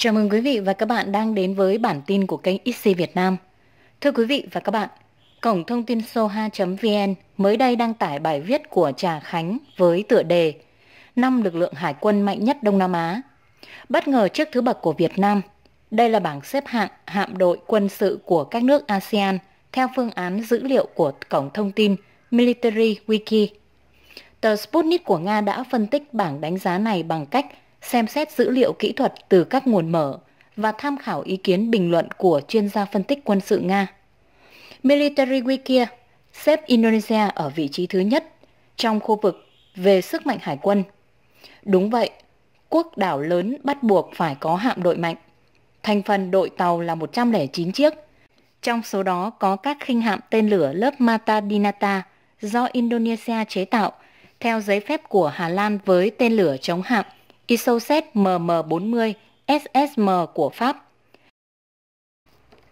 Chào mừng quý vị và các bạn đang đến với bản tin của kênh XC Việt Nam. Thưa quý vị và các bạn, cổng thông tin soha.vn mới đây đăng tải bài viết của Trà Khánh với tựa đề năm lực lượng hải quân mạnh nhất Đông Nam Á. Bất ngờ trước thứ bậc của Việt Nam, đây là bảng xếp hạng hạm đội quân sự của các nước ASEAN theo phương án dữ liệu của cổng thông tin Military Wiki. Tờ Sputnik của Nga đã phân tích bảng đánh giá này bằng cách xem xét dữ liệu kỹ thuật từ các nguồn mở và tham khảo ý kiến bình luận của chuyên gia phân tích quân sự Nga. Military Wikia xếp Indonesia ở vị trí thứ nhất trong khu vực về sức mạnh hải quân. Đúng vậy, quốc đảo lớn bắt buộc phải có hạm đội mạnh. Thành phần đội tàu là 109 chiếc. Trong số đó có các khinh hạm tên lửa lớp Mata Dinata do Indonesia chế tạo theo giấy phép của Hà Lan với tên lửa chống hạm Isoset MM40 SSM của Pháp.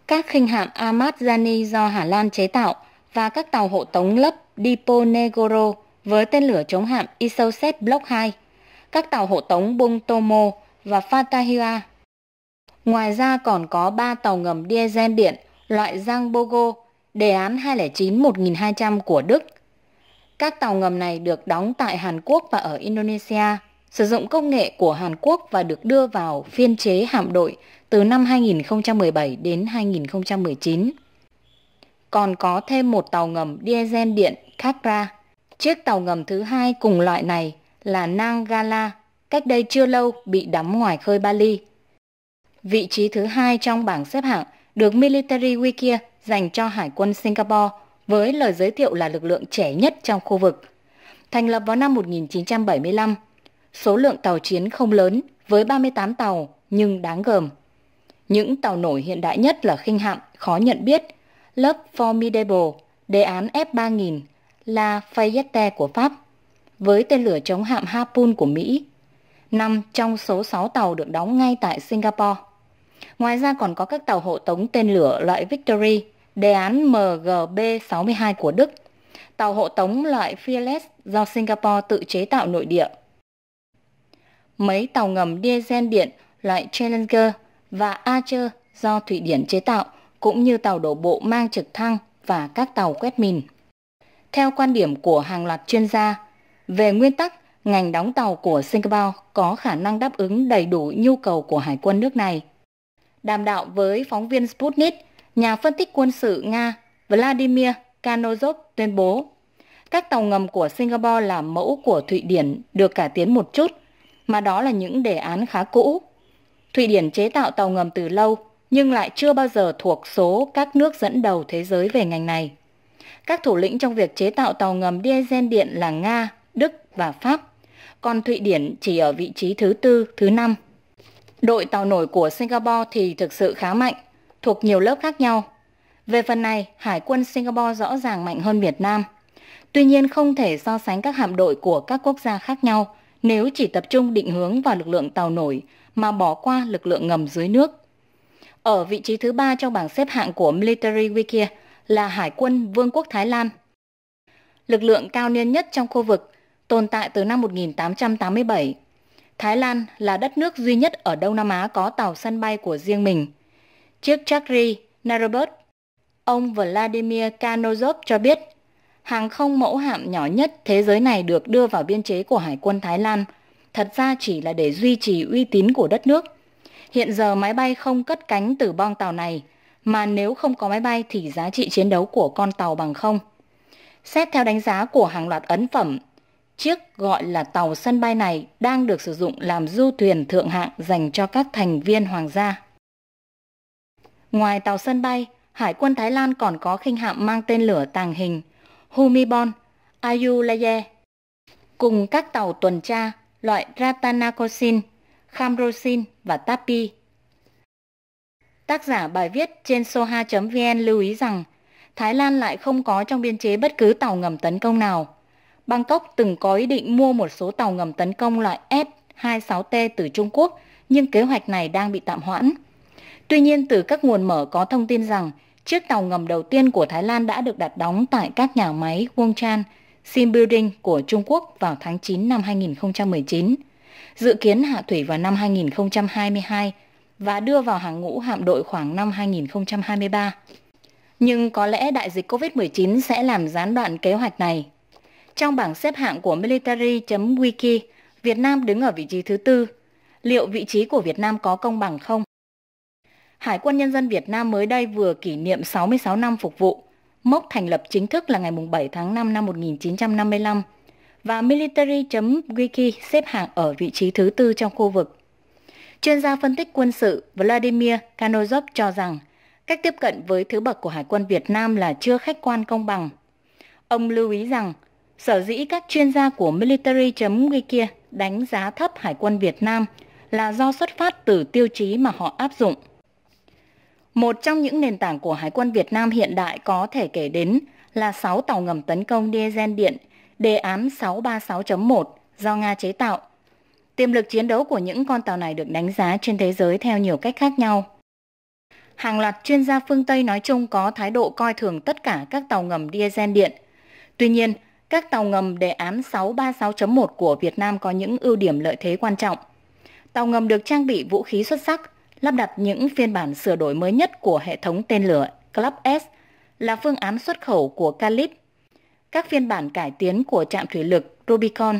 Các khinh hạm Amazzani do Hà Lan chế tạo và các tàu hộ tống lớp Dipo Negoro với tên lửa chống hạm Isoset Block 2, các tàu hộ tống Bung Tomo và Fatahia. Ngoài ra còn có 3 tàu ngầm diesel điện loại Giang Bogo, đề án 209-1200 của Đức. Các tàu ngầm này được đóng tại Hàn Quốc và ở Indonesia sử dụng công nghệ của Hàn Quốc và được đưa vào phiên chế hạm đội từ năm 2017 đến 2019. Còn có thêm một tàu ngầm diesel điện Kakra. Chiếc tàu ngầm thứ hai cùng loại này là Nangala, cách đây chưa lâu bị đắm ngoài khơi Bali. Vị trí thứ hai trong bảng xếp hạng được Military Wiki dành cho Hải quân Singapore với lời giới thiệu là lực lượng trẻ nhất trong khu vực. Thành lập vào năm 1975, số lượng tàu chiến không lớn với 38 tàu nhưng đáng gờm. Những tàu nổi hiện đại nhất là khinh hạm, khó nhận biết, lớp Formidable, đề án F-3000, là Fayette của Pháp, với tên lửa chống hạm Harpoon của Mỹ, năm trong số 6 tàu được đóng ngay tại Singapore. Ngoài ra còn có các tàu hộ tống tên lửa loại Victory, đề án MGB-62 của Đức, tàu hộ tống loại Fearless do Singapore tự chế tạo nội địa – mấy tàu ngầm diesel điện loại Challenger và Archer do Thụy Điển chế tạo, cũng như tàu đổ bộ mang trực thăng và các tàu quét mìn. Theo quan điểm của hàng loạt chuyên gia, về nguyên tắc, ngành đóng tàu của Singapore có khả năng đáp ứng đầy đủ nhu cầu của hải quân nước này. Đàm đạo với phóng viên Sputnik, nhà phân tích quân sự Nga Vladimir Kanozov tuyên bố, các tàu ngầm của Singapore là mẫu của Thụy Điển được cải tiến một chút – mà đó là những đề án khá cũ. Thụy Điển chế tạo tàu ngầm từ lâu nhưng lại chưa bao giờ thuộc số các nước dẫn đầu thế giới về ngành này. Các thủ lĩnh trong việc chế tạo tàu ngầm diesel điện là Nga, Đức và Pháp, còn Thụy Điển chỉ ở vị trí thứ tư, thứ năm. Đội tàu nổi của Singapore thì thực sự khá mạnh, thuộc nhiều lớp khác nhau. Về phần này, Hải quân Singapore rõ ràng mạnh hơn Việt Nam. Tuy nhiên không thể so sánh các hạm đội của các quốc gia khác nhau nếu chỉ tập trung định hướng vào lực lượng tàu nổi mà bỏ qua lực lượng ngầm dưới nước. Ở vị trí thứ ba trong bảng xếp hạng của Military Wiki là Hải quân Vương quốc Thái Lan. Lực lượng cao niên nhất trong khu vực, tồn tại từ năm 1887. Thái Lan là đất nước duy nhất ở Đông Nam Á có tàu sân bay của riêng mình. Chiếc Chakri Narobert, ông Vladimir Kanozov cho biết hàng không mẫu hạm nhỏ nhất thế giới này được đưa vào biên chế của Hải quân Thái Lan, thật ra chỉ là để duy trì uy tín của đất nước. Hiện giờ máy bay không cất cánh từ bong tàu này, mà nếu không có máy bay thì giá trị chiến đấu của con tàu bằng không. Xét theo đánh giá của hàng loạt ấn phẩm, chiếc gọi là tàu sân bay này đang được sử dụng làm du thuyền thượng hạng dành cho các thành viên hoàng gia. Ngoài tàu sân bay, Hải quân Thái Lan còn có khinh hạm mang tên lửa tàng hình – Humibon, Ayulaye cùng các tàu tuần tra loại Ratanakosin, Khamrosin và Tapi. Tác giả bài viết trên soha.vn lưu ý rằng Thái Lan lại không có trong biên chế bất cứ tàu ngầm tấn công nào. Bangkok từng có ý định mua một số tàu ngầm tấn công loại F-26T từ Trung Quốc, nhưng kế hoạch này đang bị tạm hoãn. Tuy nhiên, từ các nguồn mở có thông tin rằng Chiếc tàu ngầm đầu tiên của Thái Lan đã được đặt đóng tại các nhà máy Wongchan, Sim Building của Trung Quốc vào tháng 9 năm 2019, dự kiến hạ thủy vào năm 2022 và đưa vào hàng ngũ hạm đội khoảng năm 2023. Nhưng có lẽ đại dịch COVID-19 sẽ làm gián đoạn kế hoạch này. Trong bảng xếp hạng của military.wiki, Việt Nam đứng ở vị trí thứ tư. Liệu vị trí của Việt Nam có công bằng không? Hải quân Nhân dân Việt Nam mới đây vừa kỷ niệm 66 năm phục vụ, mốc thành lập chính thức là ngày 7 tháng 5 năm 1955 và Military.wiki xếp hạng ở vị trí thứ tư trong khu vực. Chuyên gia phân tích quân sự Vladimir Kanozov cho rằng cách tiếp cận với thứ bậc của Hải quân Việt Nam là chưa khách quan công bằng. Ông lưu ý rằng sở dĩ các chuyên gia của Military.wiki đánh giá thấp Hải quân Việt Nam là do xuất phát từ tiêu chí mà họ áp dụng – một trong những nền tảng của Hải quân Việt Nam hiện đại có thể kể đến là 6 tàu ngầm tấn công diesel điện, đề án 636.1 do Nga chế tạo. Tiềm lực chiến đấu của những con tàu này được đánh giá trên thế giới theo nhiều cách khác nhau. Hàng loạt chuyên gia phương Tây nói chung có thái độ coi thường tất cả các tàu ngầm diesel điện. Tuy nhiên, các tàu ngầm đề án 636.1 của Việt Nam có những ưu điểm lợi thế quan trọng. Tàu ngầm được trang bị vũ khí xuất sắc – lắp đặt những phiên bản sửa đổi mới nhất của hệ thống tên lửa Club S là phương án xuất khẩu của Calip, các phiên bản cải tiến của trạm thủy lực Rubicon.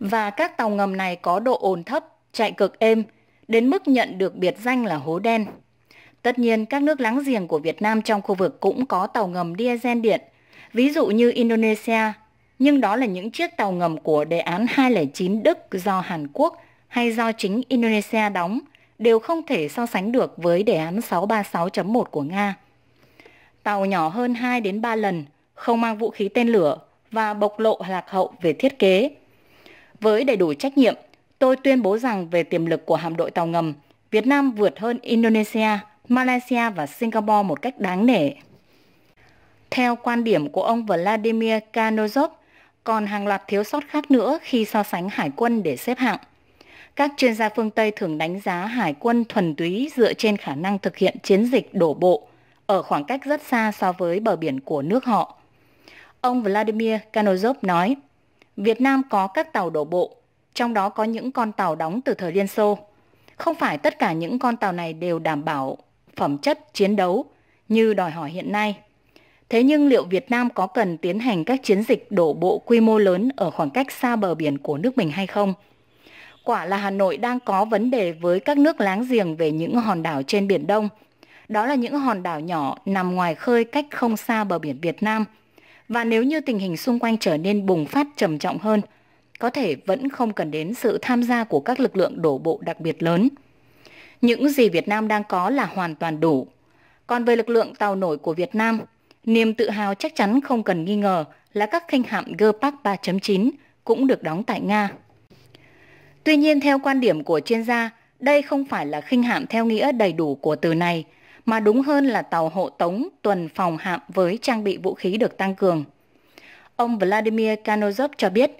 Và các tàu ngầm này có độ ồn thấp, chạy cực êm, đến mức nhận được biệt danh là hố đen. Tất nhiên, các nước láng giềng của Việt Nam trong khu vực cũng có tàu ngầm diesel điện, ví dụ như Indonesia, nhưng đó là những chiếc tàu ngầm của đề án 209 Đức do Hàn Quốc hay do chính Indonesia đóng – đều không thể so sánh được với đề án 636.1 của Nga. Tàu nhỏ hơn 2 đến 3 lần, không mang vũ khí tên lửa và bộc lộ lạc hậu về thiết kế. Với đầy đủ trách nhiệm, tôi tuyên bố rằng về tiềm lực của hạm đội tàu ngầm, Việt Nam vượt hơn Indonesia, Malaysia và Singapore một cách đáng nể. Theo quan điểm của ông Vladimir Kanozov, còn hàng loạt thiếu sót khác nữa khi so sánh hải quân để xếp hạng các chuyên gia phương Tây thường đánh giá hải quân thuần túy dựa trên khả năng thực hiện chiến dịch đổ bộ ở khoảng cách rất xa so với bờ biển của nước họ. Ông Vladimir Kanozov nói, Việt Nam có các tàu đổ bộ, trong đó có những con tàu đóng từ thời Liên Xô. Không phải tất cả những con tàu này đều đảm bảo phẩm chất chiến đấu như đòi hỏi hiện nay. Thế nhưng liệu Việt Nam có cần tiến hành các chiến dịch đổ bộ quy mô lớn ở khoảng cách xa bờ biển của nước mình hay không? quả là Hà Nội đang có vấn đề với các nước láng giềng về những hòn đảo trên Biển Đông. Đó là những hòn đảo nhỏ nằm ngoài khơi cách không xa bờ biển Việt Nam. Và nếu như tình hình xung quanh trở nên bùng phát trầm trọng hơn, có thể vẫn không cần đến sự tham gia của các lực lượng đổ bộ đặc biệt lớn. Những gì Việt Nam đang có là hoàn toàn đủ. Còn về lực lượng tàu nổi của Việt Nam, niềm tự hào chắc chắn không cần nghi ngờ là các khinh hạm Gepard 3.9 cũng được đóng tại Nga Tuy nhiên theo quan điểm của chuyên gia, đây không phải là khinh hạm theo nghĩa đầy đủ của từ này, mà đúng hơn là tàu hộ tống tuần phòng hạm với trang bị vũ khí được tăng cường. Ông Vladimir Kanozov cho biết,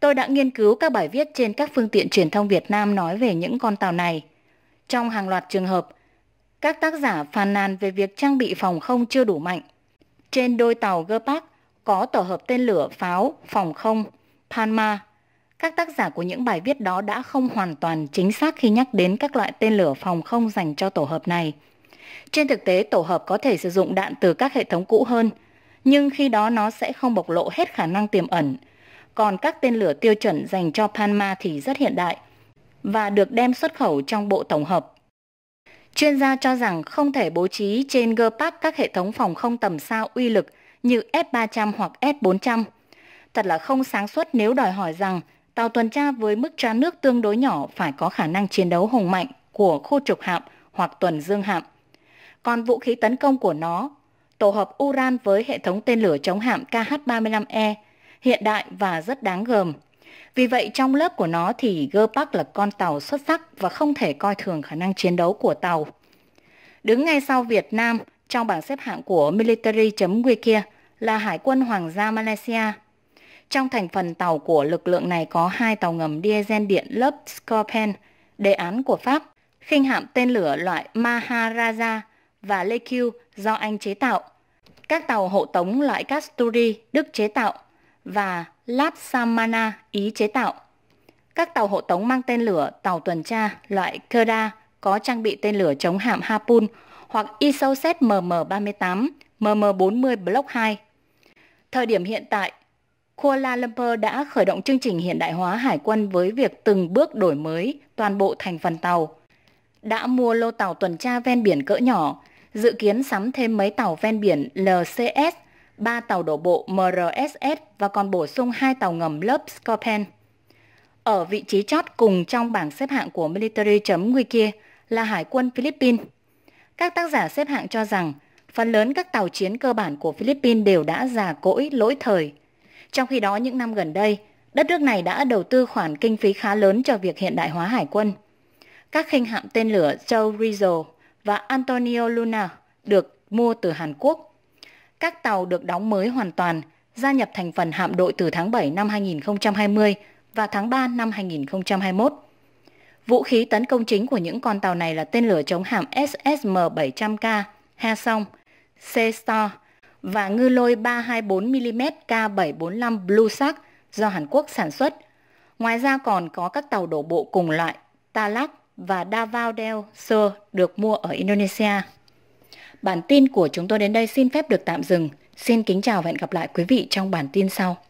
tôi đã nghiên cứu các bài viết trên các phương tiện truyền thông Việt Nam nói về những con tàu này. Trong hàng loạt trường hợp, các tác giả phàn nàn về việc trang bị phòng không chưa đủ mạnh. Trên đôi tàu Gerpak có tổ hợp tên lửa pháo phòng không Panma các tác giả của những bài viết đó đã không hoàn toàn chính xác khi nhắc đến các loại tên lửa phòng không dành cho tổ hợp này. Trên thực tế, tổ hợp có thể sử dụng đạn từ các hệ thống cũ hơn, nhưng khi đó nó sẽ không bộc lộ hết khả năng tiềm ẩn. Còn các tên lửa tiêu chuẩn dành cho Panma thì rất hiện đại và được đem xuất khẩu trong bộ tổng hợp. Chuyên gia cho rằng không thể bố trí trên GPAC các hệ thống phòng không tầm xa uy lực như S-300 hoặc S-400. Thật là không sáng suốt nếu đòi hỏi rằng Tàu tuần tra với mức tra nước tương đối nhỏ phải có khả năng chiến đấu hùng mạnh của khu trục hạm hoặc tuần dương hạm. Còn vũ khí tấn công của nó, tổ hợp Uran với hệ thống tên lửa chống hạm KH-35E, hiện đại và rất đáng gờm. Vì vậy trong lớp của nó thì Gerpak là con tàu xuất sắc và không thể coi thường khả năng chiến đấu của tàu. Đứng ngay sau Việt Nam trong bảng xếp hạng của Military.wiki là Hải quân Hoàng gia Malaysia – trong thành phần tàu của lực lượng này có hai tàu ngầm diesel điện lớp Scorpion, đề án của Pháp, khinh hạm tên lửa loại Maharaja và Lecu do Anh chế tạo, các tàu hộ tống loại Casturi Đức chế tạo và Lapsamana Ý chế tạo. Các tàu hộ tống mang tên lửa tàu tuần tra loại Kerda có trang bị tên lửa chống hạm Harpoon hoặc Isoset MM38, MM40 Block 2. Thời điểm hiện tại, Kuala Lumpur đã khởi động chương trình hiện đại hóa hải quân với việc từng bước đổi mới toàn bộ thành phần tàu. Đã mua lô tàu tuần tra ven biển cỡ nhỏ, dự kiến sắm thêm mấy tàu ven biển LCS, 3 tàu đổ bộ MRSS và còn bổ sung 2 tàu ngầm lớp Scorpion. Ở vị trí chót cùng trong bảng xếp hạng của Military.wiki là Hải quân Philippines. Các tác giả xếp hạng cho rằng phần lớn các tàu chiến cơ bản của Philippines đều đã già cỗi lỗi thời – trong khi đó những năm gần đây, đất nước này đã đầu tư khoản kinh phí khá lớn cho việc hiện đại hóa hải quân. Các khinh hạm tên lửa Joe Rizzo và Antonio Luna được mua từ Hàn Quốc. Các tàu được đóng mới hoàn toàn, gia nhập thành phần hạm đội từ tháng 7 năm 2020 và tháng 3 năm 2021. Vũ khí tấn công chính của những con tàu này là tên lửa chống hạm SSM-700K, Ha Song C-Star và ngư lôi 324mm K745 Blue Shark do Hàn Quốc sản xuất. Ngoài ra còn có các tàu đổ bộ cùng loại Talak và Davao Del Sur được mua ở Indonesia. Bản tin của chúng tôi đến đây xin phép được tạm dừng. Xin kính chào và hẹn gặp lại quý vị trong bản tin sau.